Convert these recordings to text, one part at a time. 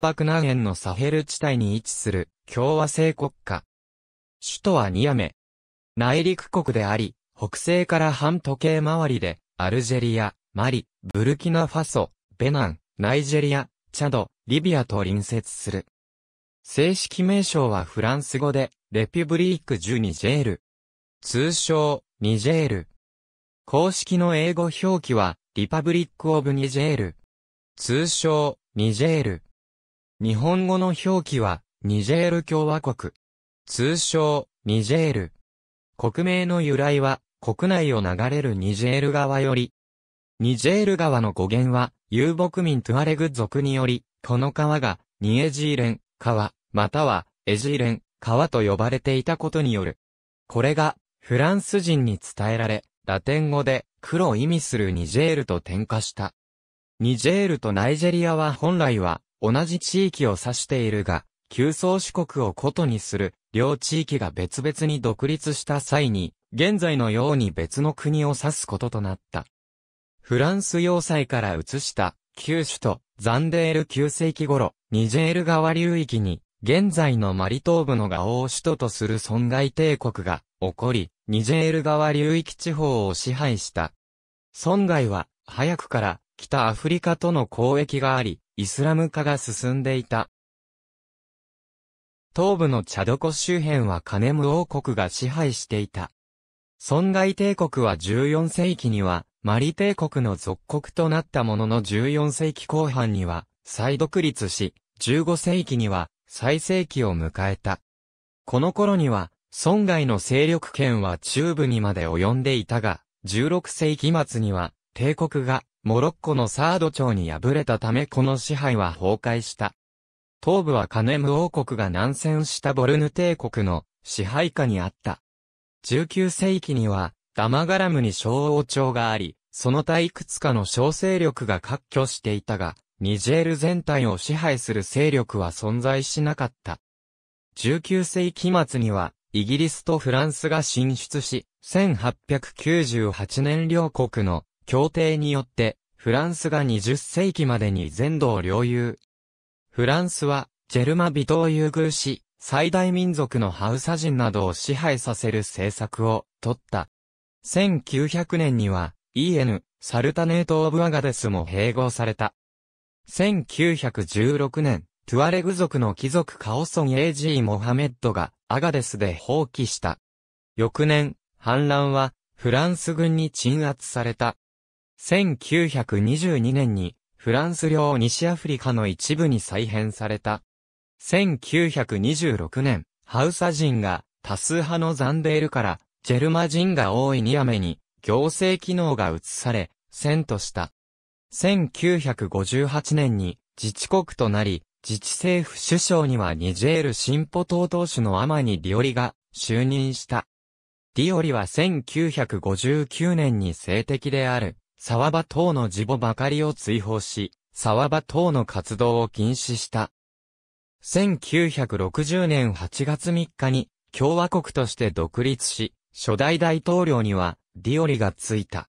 北南縁のサヘル地帯に位置する共和制国家。首都はニアメ。内陸国であり、北西から半時計回りで、アルジェリア、マリ、ブルキナファソ、ベナン、ナイジェリア、チャド、リビアと隣接する。正式名称はフランス語で、レピュブリーク・ジュ・ニジェール。通称、ニジェール。公式の英語表記は、リパブリック・オブ・ニジェール。通称、ニジェール。日本語の表記は、ニジェール共和国。通称、ニジェール。国名の由来は、国内を流れるニジェール川より。ニジェール川の語源は、遊牧民トゥアレグ族により、この川が、ニエジーレン、川、または、エジーレン、川と呼ばれていたことによる。これが、フランス人に伝えられ、ラテン語で、黒を意味するニジェールと転化した。ニジェールとナイジェリアは本来は、同じ地域を指しているが、旧宗主国をことにする、両地域が別々に独立した際に、現在のように別の国を指すこととなった。フランス要塞から移した、旧首都、ザンデール9世紀頃、ニジェール川流域に、現在のマリ東部のガオを首都とする損害帝国が起こり、ニジェール川流域地方を支配した。損害は、早くから北アフリカとの交易があり、イスラム化が進んでいた。東部のチャドコ周辺はカネム王国が支配していた。損害帝国は14世紀には、マリ帝国の属国となったものの14世紀後半には、再独立し、15世紀には、最盛期を迎えた。この頃には、損害の勢力圏は中部にまで及んでいたが、16世紀末には、帝国がモロッコのサード朝に敗れたためこの支配は崩壊した。東部はカネム王国が南戦したボルヌ帝国の支配下にあった。19世紀にはダマガラムに小王朝があり、その他いくつかの小勢力が割拠していたが、ニジェール全体を支配する勢力は存在しなかった。19世紀末には、イギリスとフランスが進出し、1898年両国の協定によって、フランスが20世紀までに全土を領有。フランスは、ジェルマ・ビトを優遇し、最大民族のハウサ人などを支配させる政策を、取った。1900年には、EN、サルタネート・オブ・アガデスも併合された。1916年、トゥアレグ族の貴族カオソン・エージー・モハメッドがアガデスで放棄した。翌年、反乱はフランス軍に鎮圧された。1922年にフランス領西アフリカの一部に再編された。1926年、ハウサ人が多数派のザンデールからジェルマ人が多いニアメに行政機能が移され、遷都した。1958年に自治国となり、自治政府首相にはニジェール進歩党党首のアマニ・ディオリが就任した。ディオリは1959年に性的である沢場等の地母ばかりを追放し、沢場等の活動を禁止した。1960年8月3日に共和国として独立し、初代大統領にはディオリがついた。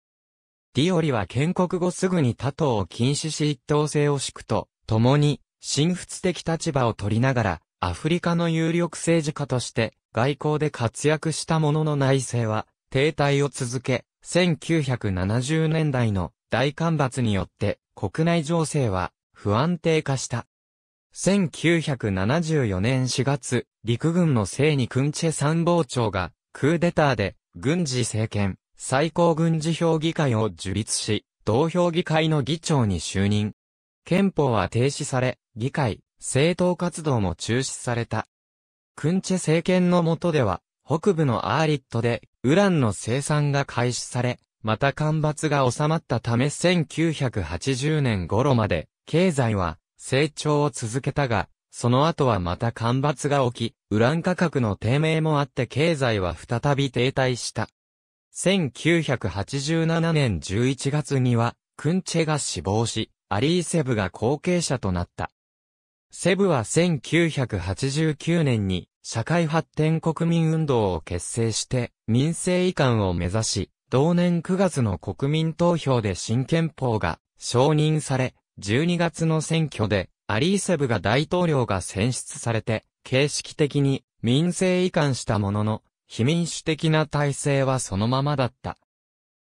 ディオリは建国後すぐに他党を禁止し一党制を敷くと、共に、神仏的立場を取りながら、アフリカの有力政治家として、外交で活躍したものの内政は、停滞を続け、1970年代の大干ばつによって国内情勢は不安定化した。1974年4月、陸軍の聖に君チェ参謀長がクーデターで軍事政権最高軍事評議会を樹立し、同評議会の議長に就任。憲法は停止され、議会、政党活動も中止された。君チェ政権の下では、北部のアーリットでウランの生産が開始され、また干ばつが収まったため1980年頃まで経済は成長を続けたが、その後はまた干ばつが起き、ウラン価格の低迷もあって経済は再び停滞した。1987年11月には、クンチェが死亡し、アリーセブが後継者となった。セブは1989年に社会発展国民運動を結成して、民政移管を目指し、同年9月の国民投票で新憲法が承認され、12月の選挙でアリーセブが大統領が選出されて、形式的に民政移管したものの、非民主的な体制はそのままだった。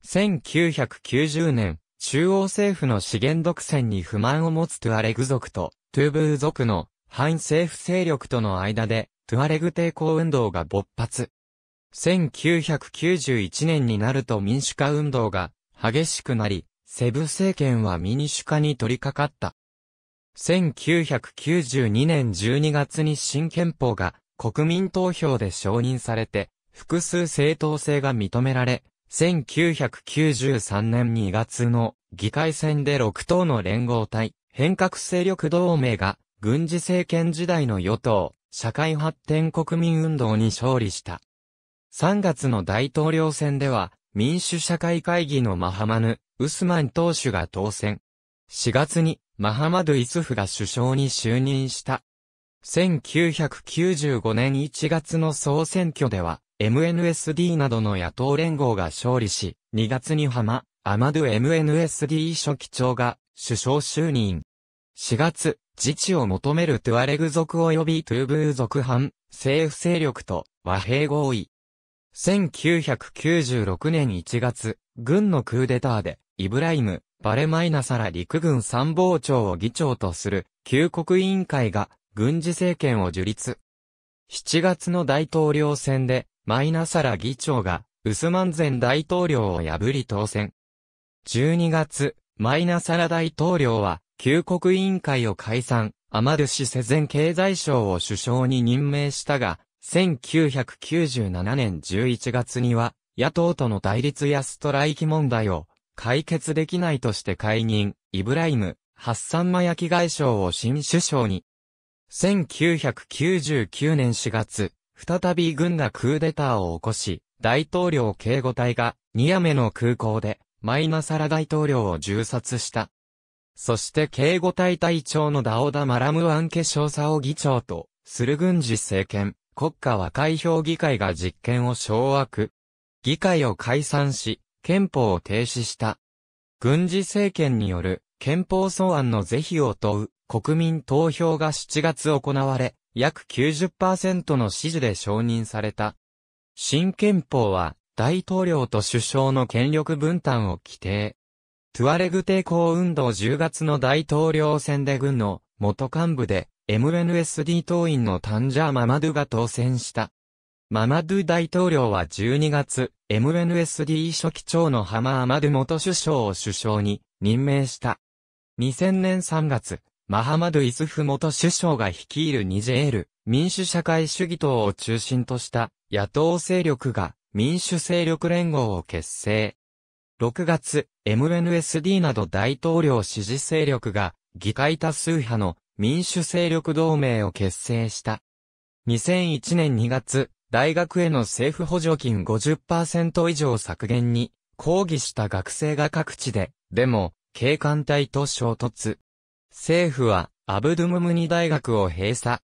1990年、中央政府の資源独占に不満を持つトゥアレグ族とトゥーブー族の反政府勢力との間でトゥアレグ抵抗運動が勃発。1991年になると民主化運動が激しくなり、セブ政権は民主化に取り掛かった。1992年12月に新憲法が国民投票で承認されて、複数正当性が認められ、1993年2月の議会選で6党の連合体、変革勢力同盟が軍事政権時代の与党、社会発展国民運動に勝利した。3月の大統領選では、民主社会会議のマハマヌ、ウスマン党首が当選。4月に、マハマドイスフが首相に就任した。1995年1月の総選挙では、MNSD などの野党連合が勝利し、2月にハマ、アマド MNSD 書記長が首相就任。4月、自治を求めるトゥアレグ族及びトゥーブー族反政府勢力と和平合意。1996年1月、軍のクーデターで、イブライム、バレマイナサラ陸軍参謀長を議長とする、旧国委員会が、軍事政権を樹立。7月の大統領選で、マイナサラ議長が、ウスマンゼン大統領を破り当選。12月、マイナサラ大統領は、旧国委員会を解散、アマルシセ世前経済省を首相に任命したが、1997年11月には、野党との対立やストライキ問題を解決できないとして解任、イブライム、ハッサンマヤキ外相を新首相に。1999年4月、再び軍がクーデターを起こし、大統領警護隊がニアメの空港でマイナサラ大統領を銃殺した。そして警護隊隊長のダオダ・マラムアンケ少佐を議長と、する軍事政権、国家和解評議会が実権を掌握。議会を解散し、憲法を停止した。軍事政権による憲法草案の是非を問う国民投票が7月行われ、約90%の支持で承認された。新憲法は大統領と首相の権力分担を規定。トゥアレグ抵抗運動10月の大統領選で軍の元幹部で MNSD 党員のタンジャー・ママドゥが当選した。ママドゥ大統領は12月、MNSD 書記長のハマ・アマドゥ元首相を首相に任命した。2000年3月、マハマドゥ・イスフ元首相が率いるニジェール、民主社会主義党を中心とした野党勢力が民主勢力連合を結成。6月、MNSD など大統領支持勢力が、議会多数派の民主勢力同盟を結成した。2001年2月、大学への政府補助金50%以上削減に抗議した学生が各地で、でも、警官隊と衝突。政府は、アブドゥムムニ大学を閉鎖。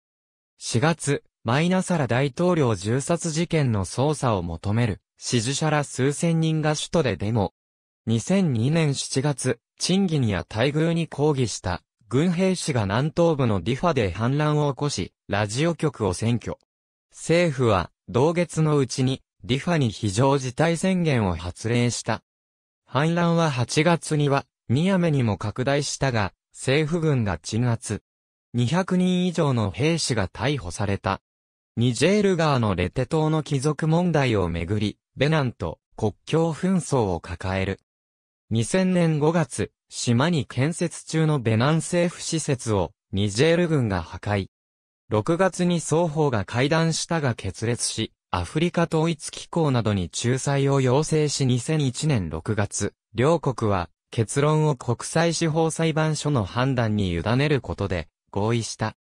4月、マイナサラ大統領銃殺事件の捜査を求める、支持者ら数千人が首都でデモ。2002年7月、賃金や待遇に抗議した、軍兵士が南東部のディファで反乱を起こし、ラジオ局を占拠。政府は、同月のうちに、ディファに非常事態宣言を発令した。反乱は8月には、ニアメにも拡大したが、政府軍が鎮圧。200人以上の兵士が逮捕された。ニジェール川のレテ島の貴族問題をめぐり、ベナンと国境紛争を抱える。2000年5月、島に建設中のベナン政府施設をニジェール軍が破壊。6月に双方が会談したが決裂し、アフリカ統一機構などに仲裁を要請し2001年6月、両国は結論を国際司法裁判所の判断に委ねることで合意した。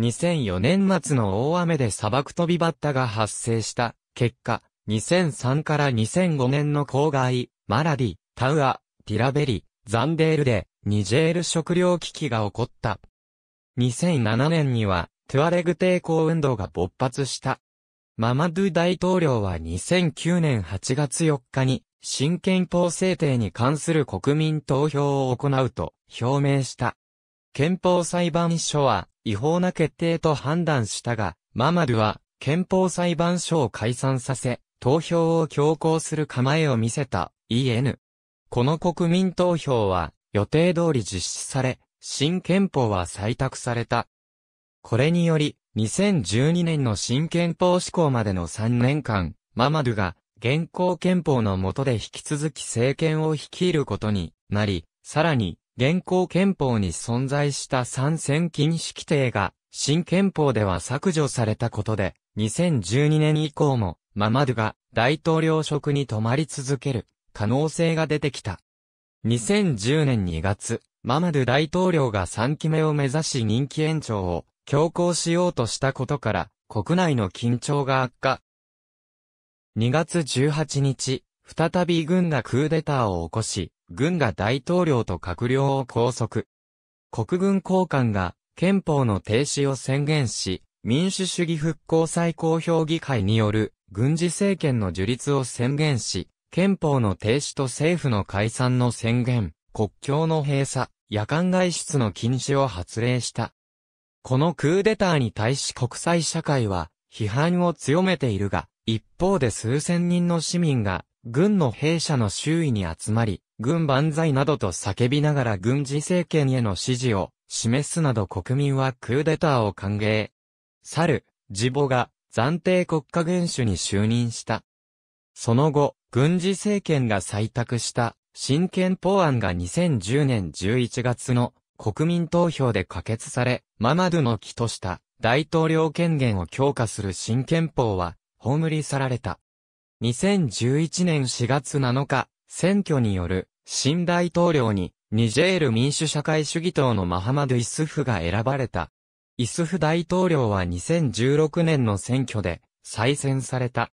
2004年末の大雨で砂漠飛びバッタが発生した結果、2003から2005年の公害、マラディ、タウア、ティラベリ、ザンデールで、ニジェール食糧危機が起こった。2007年には、トゥアレグ抵抗運動が勃発した。ママドゥ大統領は2009年8月4日に、新憲法制定に関する国民投票を行うと表明した。憲法裁判所は違法な決定と判断したが、ママドゥは憲法裁判所を解散させ、投票を強行する構えを見せた EN。この国民投票は予定通り実施され、新憲法は採択された。これにより、2012年の新憲法施行までの3年間、ママドゥが現行憲法の下で引き続き政権を率いることになり、さらに、現行憲法に存在した参戦禁止規定が、新憲法では削除されたことで、2012年以降も、ママドゥが大統領職に泊まり続ける可能性が出てきた。2010年2月、ママドゥ大統領が3期目を目指し人気延長を強行しようとしたことから、国内の緊張が悪化。2月18日、再び軍がクーデターを起こし、軍が大統領と閣僚を拘束。国軍高官が憲法の停止を宣言し、民主主義復興最高評議会による軍事政権の樹立を宣言し、憲法の停止と政府の解散の宣言、国境の閉鎖、夜間外出の禁止を発令した。このクーデターに対し国際社会は批判を強めているが、一方で数千人の市民が軍の兵舎の周囲に集まり、軍万歳などと叫びながら軍事政権への支持を示すなど国民はクーデターを歓迎。去る、ジボが暫定国家元首に就任した。その後、軍事政権が採択した新憲法案が2010年11月の国民投票で可決され、ママドゥの木とした大統領権限を強化する新憲法は葬り去られた。2011年4月7日、選挙による新大統領にニジェール民主社会主義党のマハマド・イスフが選ばれた。イスフ大統領は2016年の選挙で再選された。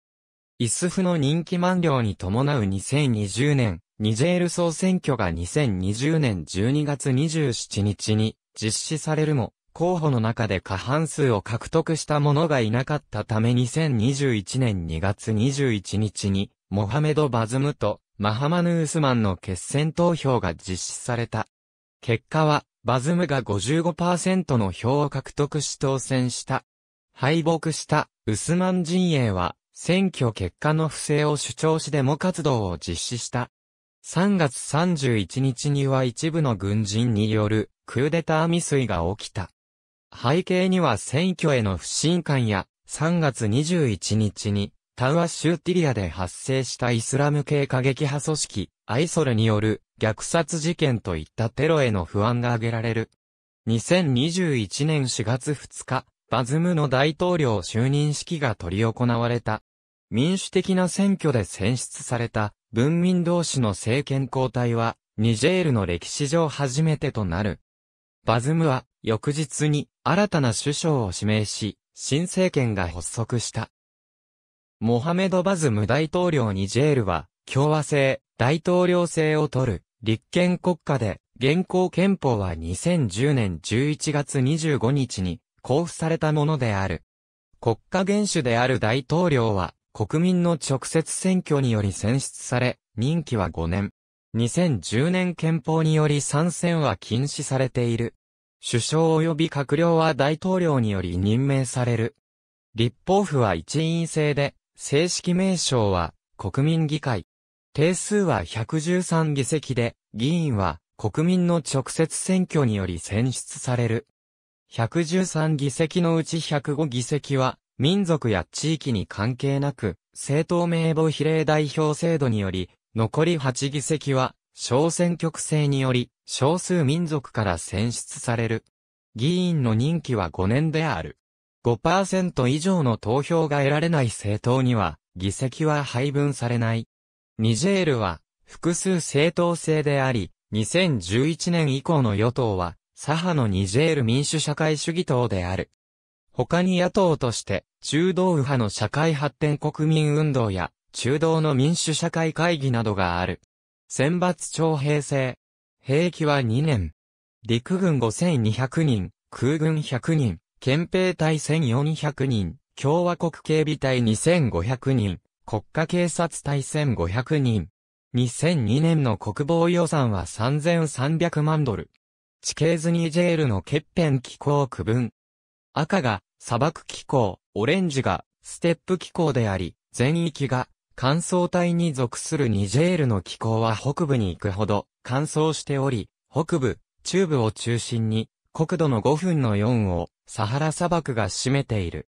イスフの人気満了に伴う2020年、ニジェール総選挙が2020年12月27日に実施されるも、候補の中で過半数を獲得した者がいなかったため2021年2月21日に、モハメド・バズムとマハマヌースマンの決選投票が実施された。結果は、バズムが55%の票を獲得し当選した。敗北した、ウスマン陣営は、選挙結果の不正を主張しデモ活動を実施した。3月31日には一部の軍人によるクーデター未遂が起きた。背景には選挙への不信感や3月21日にタウアシューティリアで発生したイスラム系過激派組織アイソルによる虐殺事件といったテロへの不安が挙げられる。2021年4月2日、バズムの大統領就任式が執り行われた。民主的な選挙で選出された文民同士の政権交代は、ニジェールの歴史上初めてとなる。バズムは、翌日に新たな首相を指名し、新政権が発足した。モハメド・バズム大統領ニジェールは、共和制、大統領制を取る、立憲国家で、現行憲法は2010年11月25日に交付されたものである。国家元首である大統領は、国民の直接選挙により選出され、任期は5年。2010年憲法により参戦は禁止されている。首相及び閣僚は大統領により任命される。立法府は一員制で、正式名称は国民議会。定数は113議席で、議員は国民の直接選挙により選出される。113議席のうち105議席は、民族や地域に関係なく、政党名簿比例代表制度により、残り8議席は、小選挙区制により、少数民族から選出される。議員の任期は5年である。5%以上の投票が得られない政党には、議席は配分されない。ニジェールは、複数政党制であり、2011年以降の与党は、左派のニジェール民主社会主義党である。他に野党として、中道右派の社会発展国民運動や、中道の民主社会会議などがある。選抜徴兵制。兵役は2年。陸軍5200人、空軍100人、憲兵隊1400人、共和国警備隊2500人、国家警察隊1500人。2002年の国防予算は3300万ドル。地形図ニジェールの欠片気候区分。赤が砂漠気候、オレンジがステップ気候であり、全域が乾燥帯に属するニジェールの気候は北部に行くほど乾燥しており、北部、中部を中心に国土の5分の4をサハラ砂漠が占めている。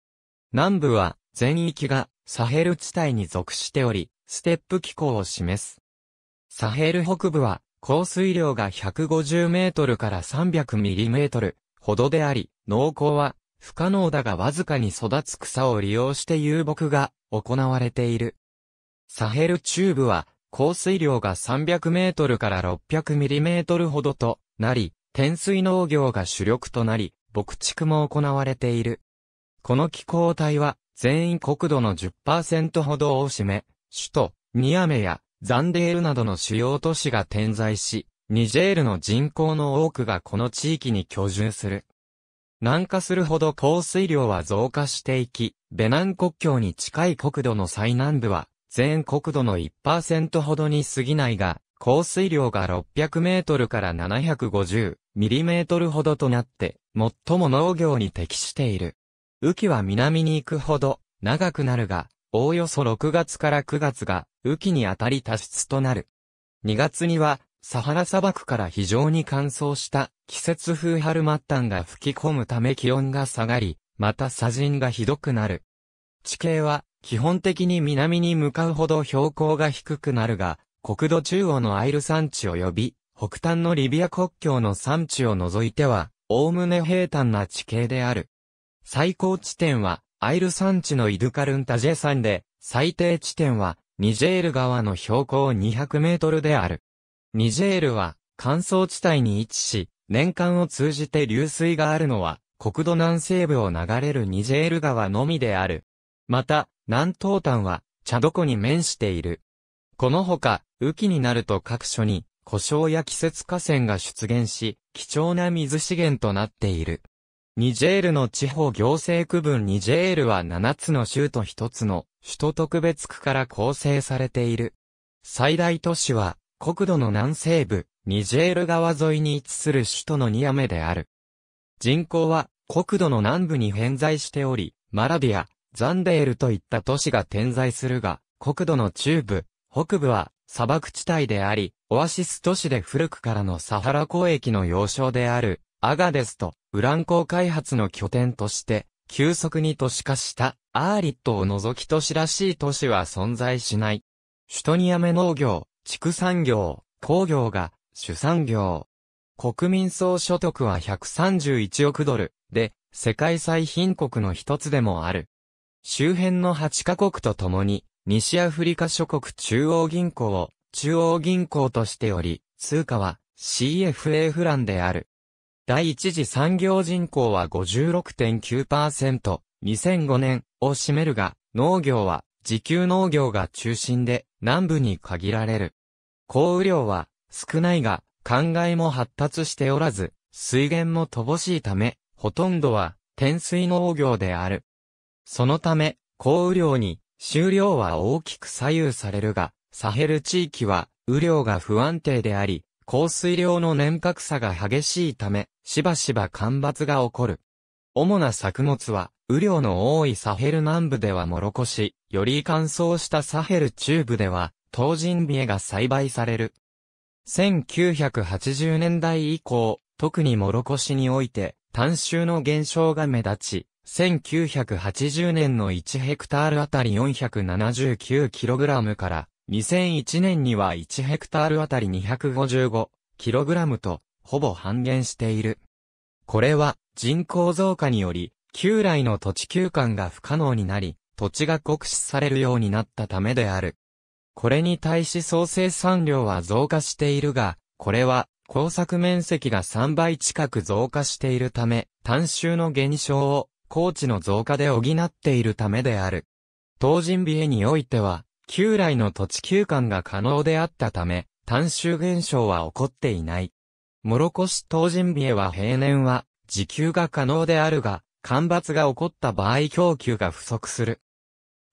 南部は全域がサヘル地帯に属しており、ステップ気候を示す。サヘル北部は降水量が150メートルから300ミリメートルほどであり、農耕は不可能だがわずかに育つ草を利用して遊牧が行われている。サヘル中部は降水量が300メートルから600ミリメートルほどとなり、天水農業が主力となり、牧畜も行われている。この気候帯は全員国土の10%ほどを占め、首都ニアメやザンデールなどの主要都市が点在し、ニジェールの人口の多くがこの地域に居住する。南下するほど降水量は増加していき、ベナン国境に近い国土の最南部は、全国土の1%ほどに過ぎないが、降水量が600メートルから750ミリメートルほどとなって、最も農業に適している。雨季は南に行くほど長くなるが、おおよそ6月から9月が雨季にあたり多湿となる。2月にはサハラ砂漠から非常に乾燥した季節風春末端が吹き込むため気温が下がり、また砂塵がひどくなる。地形は基本的に南に向かうほど標高が低くなるが、国土中央のアイル山地及び北端のリビア国境の山地を除いては、おおむね平坦な地形である。最高地点はアイル山地のイドカルンタジェ山で、最低地点は、ニジェール川の標高200メートルである。ニジェールは、乾燥地帯に位置し、年間を通じて流水があるのは、国土南西部を流れるニジェール川のみである。また、南東端は、チャド湖に面している。このほか、雨季になると各所に、故障や季節河川が出現し、貴重な水資源となっている。ニジェールの地方行政区分ニジェールは7つの州と1つの首都特別区から構成されている。最大都市は国土の南西部、ニジェール川沿いに位置する首都のニアメである。人口は国土の南部に偏在しており、マラビア、ザンデールといった都市が点在するが、国土の中部、北部は砂漠地帯であり、オアシス都市で古くからのサハラ交易の要衝であるアガデスとウラン港開発の拠点として、急速に都市化したアーリットを除き都市らしい都市は存在しない。首都にやめ農業、畜産業、工業が主産業。国民総所得は131億ドルで、世界最貧国の一つでもある。周辺の8カ国と共に、西アフリカ諸国中央銀行を中央銀行としており、通貨は CFA フランである。第一次産業人口は56.9%、2005年を占めるが、農業は自給農業が中心で南部に限られる。降雨量は少ないが、灌漑も発達しておらず、水源も乏しいため、ほとんどは天水農業である。そのため、降雨量に収量は大きく左右されるが、サヘル地域は雨量が不安定であり、降水量の年較差が激しいため、しばしば干ばつが起こる。主な作物は、雨量の多いサヘル南部ではもろこし、より乾燥したサヘル中部では、東人ビエが栽培される。1980年代以降、特にもろこしにおいて、単収の減少が目立ち、1980年の1ヘクタールあたり 479kg から2001年には1ヘクタールあたり 255kg と、ほぼ半減している。これは、人口増加により、旧来の土地休館が不可能になり、土地が酷使されるようになったためである。これに対し総生産量は増加しているが、これは工作面積が3倍近く増加しているため、単収の減少を高地の増加で補っているためである。東人ビへにおいては、旧来の土地休館が可能であったため、単州現象は起こっていない。諸越東人美へは平年は、時給が可能であるが、干ばつが起こった場合供給が不足する。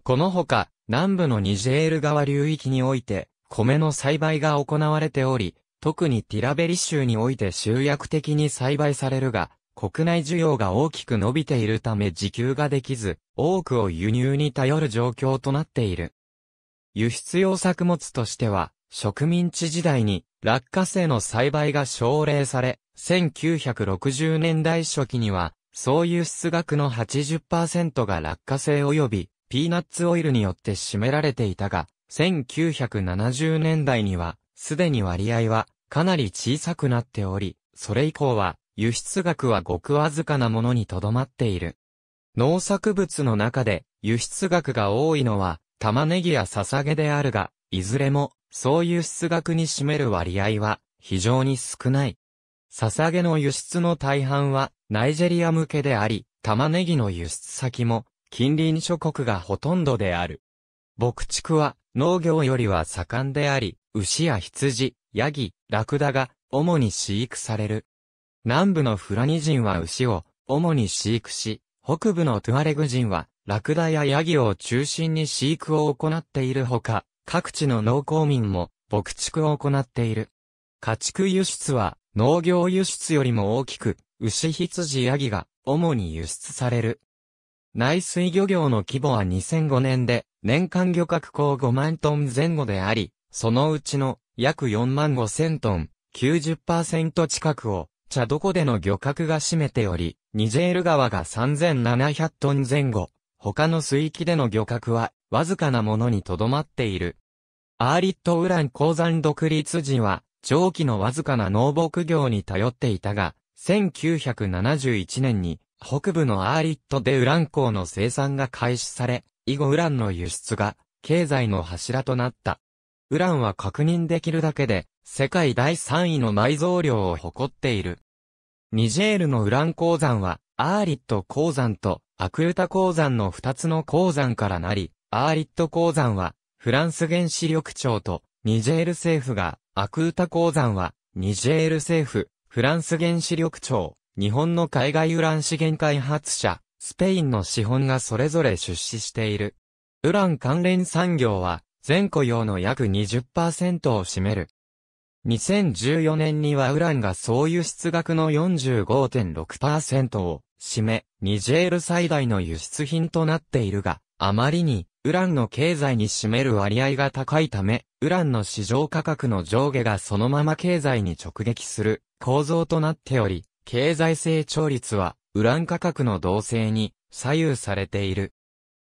このほか、南部のニジェール川流域において、米の栽培が行われており、特にティラベリ州において集約的に栽培されるが、国内需要が大きく伸びているため自給ができず、多くを輸入に頼る状況となっている。輸出用作物としては、植民地時代に落花生の栽培が奨励され、1960年代初期には、総輸出額の80%が落花生及びピーナッツオイルによって占められていたが、1970年代には、すでに割合はかなり小さくなっており、それ以降は輸出額はごくわずかなものにとどまっている。農作物の中で輸出額が多いのは玉ねぎや捧げであるが、いずれも、そう輸出額に占める割合は、非常に少ない。捧げの輸出の大半は、ナイジェリア向けであり、玉ねぎの輸出先も、近隣諸国がほとんどである。牧畜は、農業よりは盛んであり、牛や羊、ヤギ、ラクダが、主に飼育される。南部のフラニ人は牛を、主に飼育し、北部のトゥアレグ人は、ラクダやヤギを中心に飼育を行っているほか、各地の農耕民も牧畜を行っている。家畜輸出は農業輸出よりも大きく、牛羊ヤギが主に輸出される。内水漁業の規模は2005年で年間漁獲港5万トン前後であり、そのうちの約4万5千トン、90%近くを茶どこでの漁獲が占めており、ニジェール川が3700トン前後、他の水域での漁獲は、わずかなものにとどまっている。アーリットウラン鉱山独立時は、長期のわずかな農牧業に頼っていたが、1971年に、北部のアーリットでウラン鉱の生産が開始され、以後ウランの輸出が、経済の柱となった。ウランは確認できるだけで、世界第3位の埋蔵量を誇っている。ニジェールのウラン鉱山は、アーリット鉱山とアクルタ鉱山の2つの鉱山からなり、アーリット鉱山は、フランス原子力庁と、ニジェール政府が、アクルタ鉱山は、ニジェール政府、フランス原子力庁、日本の海外ウラン資源開発者、スペインの資本がそれぞれ出資している。ウラン関連産業は、全雇用の約20%を占める。2014年にはウランが総輸出額の45.6%を占め、ニジェール最大の輸出品となっているが、あまりに、ウランの経済に占める割合が高いため、ウランの市場価格の上下がそのまま経済に直撃する構造となっており、経済成長率は、ウラン価格の動静に左右されている。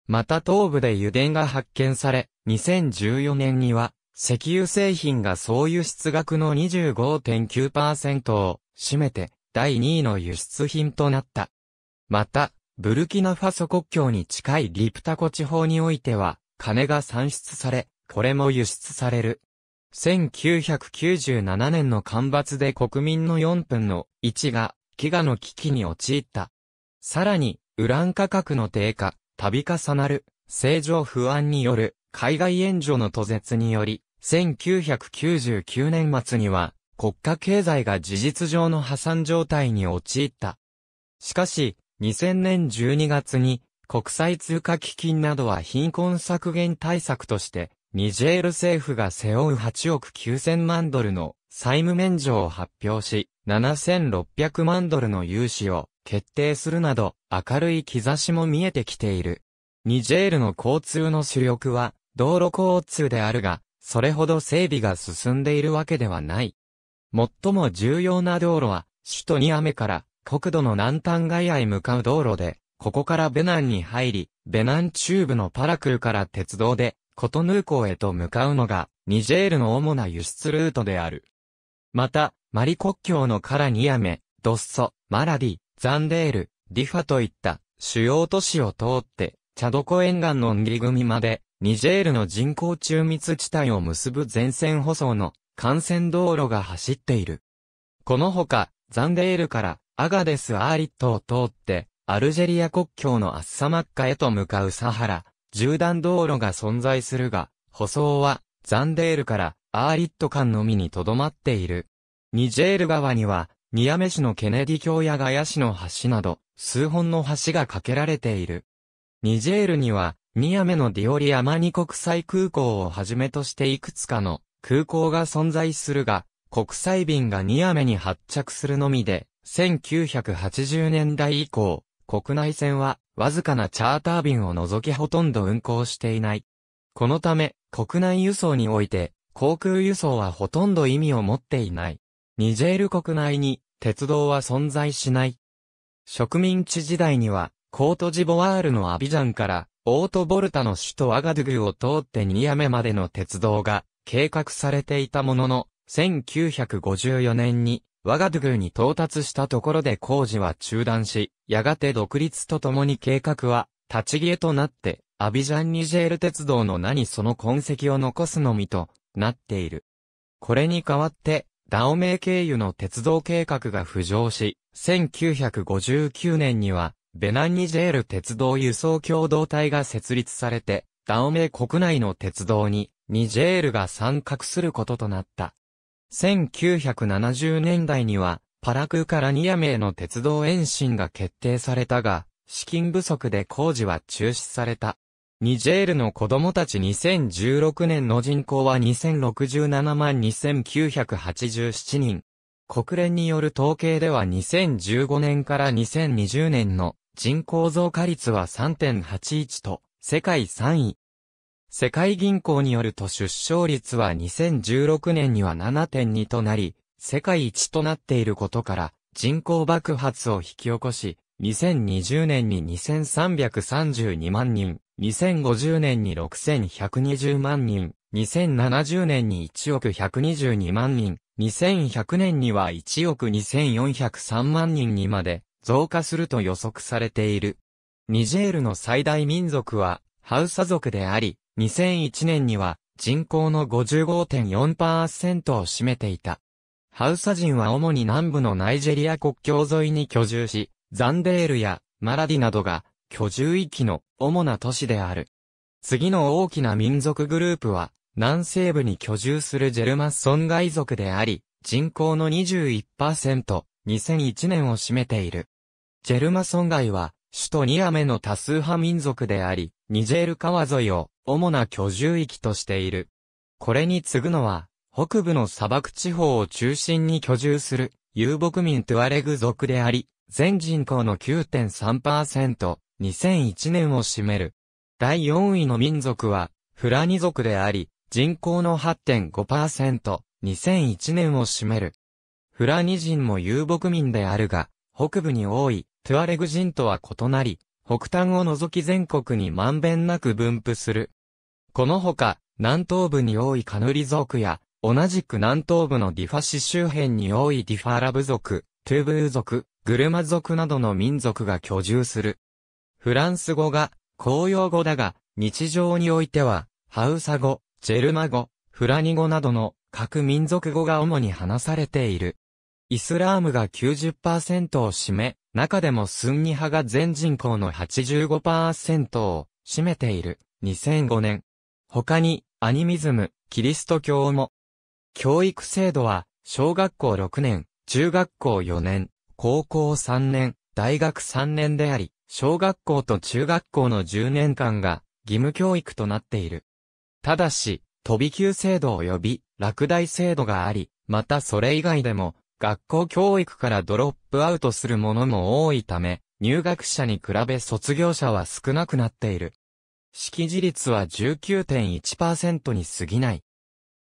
また東部で油田が発見され、2014年には、石油製品が総輸出額の25.9%を占めて、第2位の輸出品となった。また、ブルキナファソ国境に近いリプタコ地方においては、金が産出され、これも輸出される。1997年の干ばつで国民の4分の1が飢餓の危機に陥った。さらに、ウラン価格の低下、度重なる、正常不安による海外援助の途絶により、1999年末には国家経済が事実上の破産状態に陥った。しかし、2000年12月に国際通貨基金などは貧困削減対策として、ニジェール政府が背負う8億9000万ドルの債務免除を発表し、7600万ドルの融資を決定するなど明るい兆しも見えてきている。ニジェールの交通の主力は道路交通であるが、それほど整備が進んでいるわけではない。最も重要な道路は首都ニアメから国土の南端外へ向かう道路で、ここからベナンに入り、ベナン中部のパラクルから鉄道で、コトヌー港へと向かうのが、ニジェールの主な輸出ルートである。また、マリ国境のカラニヤメ、ドッソ、マラディ、ザンデール、ディファといった主要都市を通って、チャドコ沿岸のンギ組まで、ニジェールの人口中密地帯を結ぶ前線舗装の幹線道路が走っている。このほか、ザンデールからアガデス・アーリットを通って、アルジェリア国境のアッサマッカへと向かうサハラ、縦断道路が存在するが、舗装は、ザンデールからアーリット間のみに留まっている。ニジェール川には、ニアメ市のケネディ橋やガヤ市の橋など、数本の橋が架けられている。ニジェールには、ニアメのディオリアマニ国際空港をはじめとしていくつかの空港が存在するが、国際便がニアメに発着するのみで、1980年代以降、国内線は、わずかなチャーター便を除きほとんど運航していない。このため、国内輸送において、航空輸送はほとんど意味を持っていない。ニジェール国内に、鉄道は存在しない。植民地時代には、コートジボワールのアビジャンから、オートボルタの首都アガドゥグを通ってニアメまでの鉄道が計画されていたものの、1954年に我がドゥグに到達したところで工事は中断し、やがて独立とともに計画は、立ち消えとなって、アビジャン・ニジェール鉄道の名にその痕跡を残すのみとなっている。これに代わって、ダオメイ経由の鉄道計画が浮上し、1959年には、ベナン・ニジェール鉄道輸送共同体が設立されて、ダオメイ国内の鉄道に、ニジェールが参画することとなった。1970年代には、パラクーからニア名の鉄道延伸が決定されたが、資金不足で工事は中止された。ニジェールの子供たち2016年の人口は2067万2987人。国連による統計では2015年から2020年の人口増加率は3.81と世界3位。世界銀行によると出生率は2016年には7.2となり、世界一となっていることから、人口爆発を引き起こし、2020年に2332万人、2050年に6120万人、2070年に1億122万人、2100年には1億2403万人にまで増加すると予測されている。ニジェールの最大民族は、ハウサ族であり、2001年には人口の55.4%を占めていた。ハウサ人は主に南部のナイジェリア国境沿いに居住し、ザンデールやマラディなどが居住域の主な都市である。次の大きな民族グループは、南西部に居住するジェルマソン外族であり、人口の21%、2001年を占めている。ジェルマソンガは、首都ニアメの多数派民族であり、ニジェール川沿いを主な居住域としている。これに次ぐのは、北部の砂漠地方を中心に居住する遊牧民トゥアレグ族であり、全人口の9.3%、2001年を占める。第4位の民族は、フラニ族であり、人口の8.5%、2001年を占める。フラニ人も遊牧民であるが、北部に多い、トゥアレグ人とは異なり、北端を除き全国にまんべんなく分布する。このほか、南東部に多いカヌリ族や、同じく南東部のディファ市周辺に多いディファラブ族、トゥーブー族、グルマ族などの民族が居住する。フランス語が公用語だが、日常においては、ハウサ語、ジェルマ語、フラニ語などの各民族語が主に話されている。イスラームが90%を占め、中でもスンニ派が全人口の85%を占めている2005年。他にアニミズム、キリスト教も。教育制度は小学校6年、中学校4年、高校3年、大学3年であり、小学校と中学校の10年間が義務教育となっている。ただし、飛び級制度及び落第制度があり、またそれ以外でも学校教育からドロップアウトするものも多いため、入学者に比べ卒業者は少なくなっている。識字率は19.1%に過ぎない。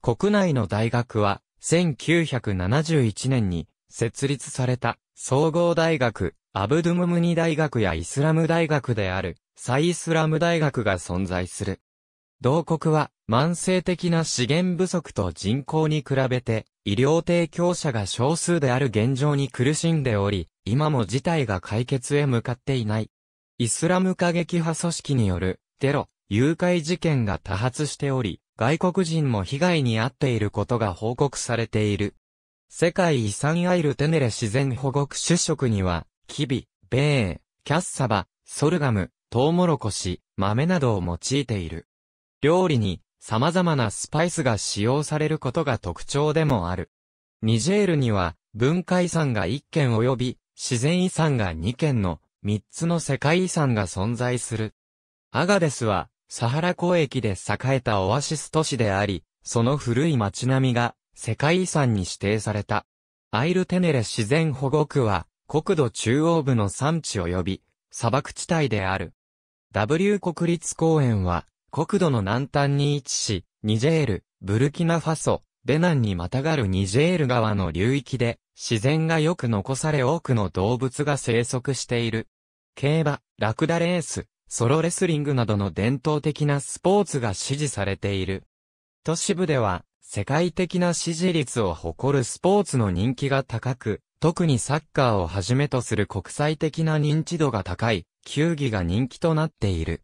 国内の大学は、1971年に設立された総合大学、アブドゥムムニ大学やイスラム大学であるサイイスラム大学が存在する。同国は慢性的な資源不足と人口に比べて医療提供者が少数である現状に苦しんでおり、今も事態が解決へ向かっていない。イスラム過激派組織によるテロ、誘拐事件が多発しており、外国人も被害に遭っていることが報告されている。世界遺産アイルテネレ自然保護区主食には、キビ、ベー、キャッサバ、ソルガム、トウモロコシ、豆などを用いている。料理に様々なスパイスが使用されることが特徴でもある。ニジェールには文化遺産が1件及び自然遺産が2件の3つの世界遺産が存在する。アガデスはサハラ交易で栄えたオアシス都市であり、その古い街並みが世界遺産に指定された。アイルテネレ自然保護区は国土中央部の産地及び砂漠地帯である。W 国立公園は国土の南端に位置し、ニジェール、ブルキナファソ、ベナンにまたがるニジェール川の流域で、自然がよく残され多くの動物が生息している。競馬、ラクダレース、ソロレスリングなどの伝統的なスポーツが支持されている。都市部では、世界的な支持率を誇るスポーツの人気が高く、特にサッカーをはじめとする国際的な認知度が高い、球技が人気となっている。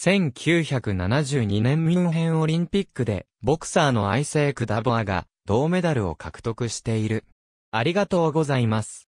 1972年ミュンヘンオリンピックで、ボクサーのアイセイク・ダボアが銅メダルを獲得している。ありがとうございます。